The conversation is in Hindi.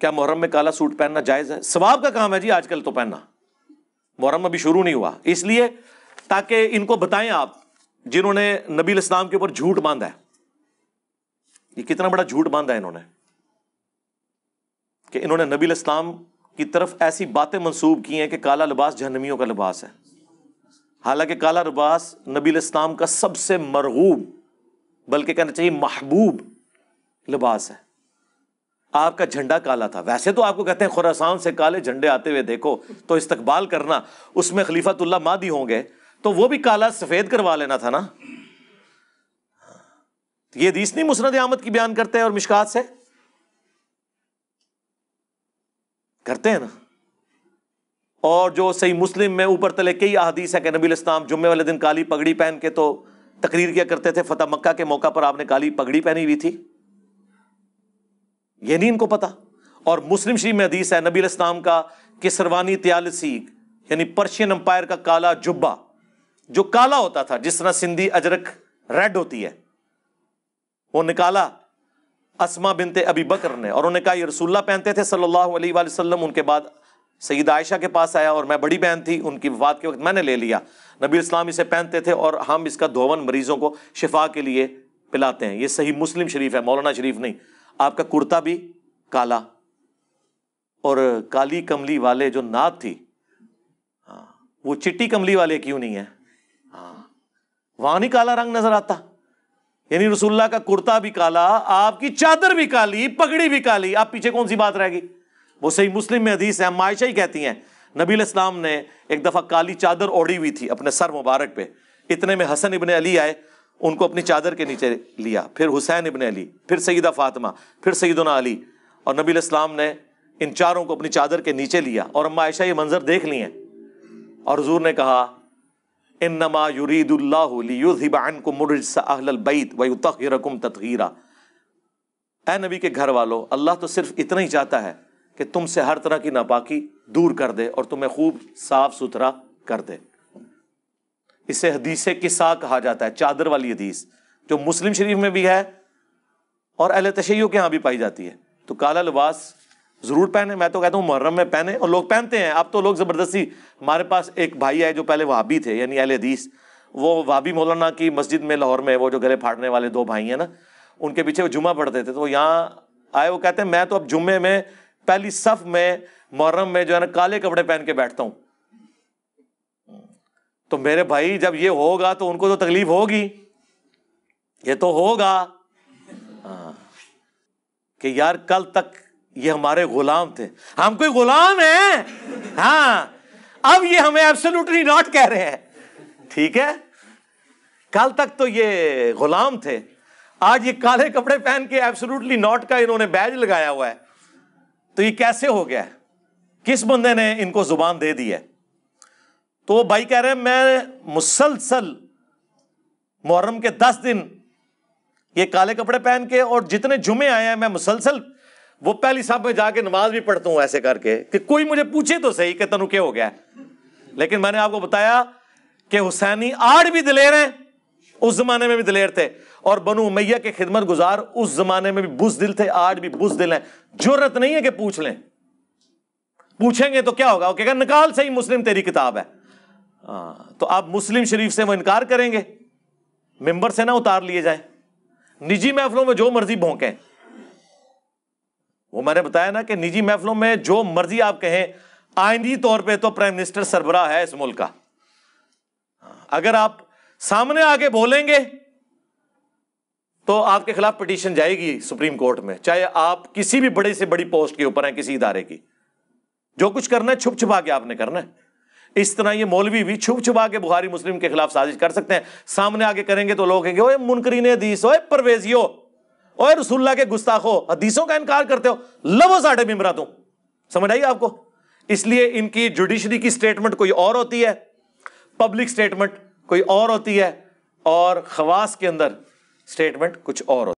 क्या मुहर्रम में काला सूट पहनना जायज़ है स्वाब का काम है जी आजकल तो पहनना मुहर्रम अभी शुरू नहीं हुआ इसलिए ताकि इनको बताएं आप जिन्होंने नबी इस्लाम के ऊपर झूठ बांधा है ये कितना बड़ा झूठ बांधा है इन्होंने कि इन्होंने नबी इस्लाम की तरफ ऐसी बातें मंसूब की हैं कि काला लिबास जहनवियों का लिबास है हालांकि काला लिबास नबी इस्लाम का सबसे मरगूब बल्कि कहना चाहिए महबूब लिबास है आपका झंडा काला था वैसे तो आपको कहते हैं खुरासान से काले झंडे आते हुए देखो तो इस्तकबाल करना उसमें खलीफातुल्ला मादी होंगे तो वो भी काला सफ़ेद करवा लेना था ना ये दीस नहीं मुसरद आमद की बयान करते हैं और मिशकात से करते हैं ना और जो सही मुस्लिम में ऊपर तले कई अहदीस है कि नबी इस्लाम जुम्मे वाले दिन काली पगड़ी पहन के तो तकरीर किया करते थे फतेह मक्का के मौका पर आपने काली पगड़ी पहनी हुई थी ये नहीं इनको पता और मुस्लिम शरीफ में हदीस है नबी इस्लाम का किसरवानी त्यालसी यानी पर्शियन अंपायर का काला जुब्बा जो काला होता था जिस तरह सिंधी अजरक रेड होती है वो निकाला असमा बिनते अबी बकर ने और उन्होंने कहा ये रसूल्ला पहनते थे सल्लल्लाहु अलैहि वसल्लम उनके बाद सईद आयशा के पास आया और मैं बड़ी बहन थी उनकी बात के वक्त मैंने ले लिया नबी इस्लाम इसे पहनते थे और हम इसका धोवन मरीजों को शिफा के लिए पिलाते हैं ये सही मुस्लिम शरीफ है मौलाना शरीफ नहीं आपका कुर्ता भी काला और काली कमली वाले जो नाद थी हाँ, वो चिट्टी कमली वाले क्यों नहीं है हाँ, वहां नहीं काला रंग नजर आता यानी रसुल्ला का कुर्ता भी काला आपकी चादर भी काली पगड़ी भी काली आप पीछे कौन सी बात रहेगी वो सही मुस्लिम में अधीस है मायशा ही कहती हैं नबी इस्लाम ने एक दफ़ा काली चादर ओढ़ी हुई थी अपने सर मुबारक पे इतने में हसन इबन अली आए उनको अपनी चादर के नीचे लिया फिर हुसैन इबन अली फिर सईदा फातिमा फिर सईदना अली और नबी इस्लाम ने इन चारों को अपनी चादर के नीचे लिया और अम्मा आयशा ये मंजर देख लिए और हजूर ने कहा इन नमा युरीदुल्लाबान को मुरजबैत वकुम तथहीरा ए नबी के घर वालों अल्लाह तो सिर्फ इतना ही चाहता है कि तुमसे हर तरह की नापाकी दूर कर दे और तुम्हें खूब साफ सुथरा कर दे इसे हदीस किस्सा कहा जाता है चादर वाली हदीस जो मुस्लिम शरीफ में भी है और अहल तशैयों के यहाँ भी पाई जाती है तो काला लिबास ज़रूर पहने मैं तो कहता हूँ मुहर्रम में पहने और लोग पहनते हैं अब तो लोग ज़बरदस्ती हमारे पास एक भाई आए जो पहले वहाबी थे यानी अहल हदीस वो वाबी मौलाना की मस्जिद में लाहौर में वो जो गले फाड़ने वाले दो भाई हैं ना उनके पीछे वो जुमा पढ़ते थे तो यहाँ आए वो कहते हैं मैं तो अब जुम्मे में पहली सफ़ में मुहर्रम में जो है ना काले कपड़े पहन के बैठता हूँ तो मेरे भाई जब ये होगा तो उनको तो तकलीफ होगी ये तो होगा हाँ। कि यार कल तक ये हमारे गुलाम थे हम कोई गुलाम हैं हाँ अब ये हमें एब्सोल्युटली नॉट कह रहे हैं ठीक है कल तक तो ये गुलाम थे आज ये काले कपड़े पहन के एब्सोल्युटली नॉट का इन्होंने बैज लगाया हुआ है तो ये कैसे हो गया किस बंदे ने इनको जुबान दे दी है तो भाई कह रहे हैं मैं मुसलसल मुहर्रम के दस दिन ये काले कपड़े पहन के और जितने जुमे आए हैं मैं मुसलसल वो पहली साहब में जाके नमाज भी पढ़ता हूं ऐसे करके कि कोई मुझे पूछे तो सही कि तनु क्या हो गया लेकिन मैंने आपको बताया कि हुसैनी आड़ भी दिलेर हैं उस जमाने में भी दिलेर थे और बनु मैया के खिदमत गुजार उस जमाने में भी बुज दिल थे आज भी बुज दिल हैं जरूरत नहीं है कि पूछ लें पूछेंगे तो क्या होगा वो कहेगा निकाल सही मुस्लिम तेरी किताब है हाँ, तो आप मुस्लिम शरीफ से वो इनकार करेंगे मेंबर से ना उतार लिए जाए निजी महफलों में जो मर्जी भोंकें वो मैंने बताया ना कि निजी महफलों में जो मर्जी आप कहें आइनी तौर पे तो प्राइम मिनिस्टर सरबराह है इस मुल्क का अगर आप सामने आके बोलेंगे तो आपके खिलाफ पिटीशन जाएगी सुप्रीम कोर्ट में चाहे आप किसी भी बड़े से बड़ी पोस्ट के ऊपर हैं किसी इदारे की जो कुछ करना है छुप छुपा के आपने करना है इस तरह ये मौलवी भी छुप छुपा के बुहारी मुस्लिम के खिलाफ साजिश कर सकते हैं सामने आगे करेंगे तो लोग कहेंगे ओए मुनकरीन हदीस ओए परवेजियो ओए रसुल्ला के गुस्ताखो हदीसों का इनकार करते हो लवो साढ़े मिमरा तुम समझ आई आपको इसलिए इनकी जुडिशरी की स्टेटमेंट कोई और होती है पब्लिक स्टेटमेंट कोई और होती है और खवास के अंदर स्टेटमेंट कुछ और होती